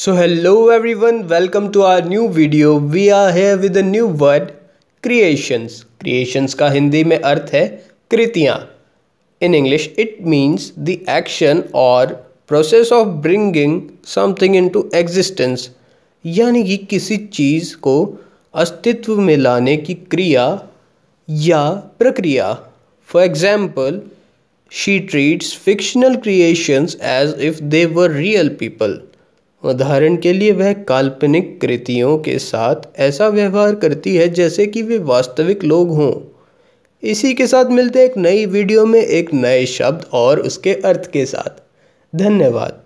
so hello everyone welcome to our new video we are है with new word creations creations का हिंदी में अर्थ है कृतियाँ in English it means the action और process of bringing something into existence यानी कि किसी चीज़ को अस्तित्व में लाने की क्रिया या प्रक्रिया for example she treats fictional creations as if they were real people उदाहरण के लिए वह काल्पनिक कृतियों के साथ ऐसा व्यवहार करती है जैसे कि वे वास्तविक लोग हों इसी के साथ मिलते एक नई वीडियो में एक नए शब्द और उसके अर्थ के साथ धन्यवाद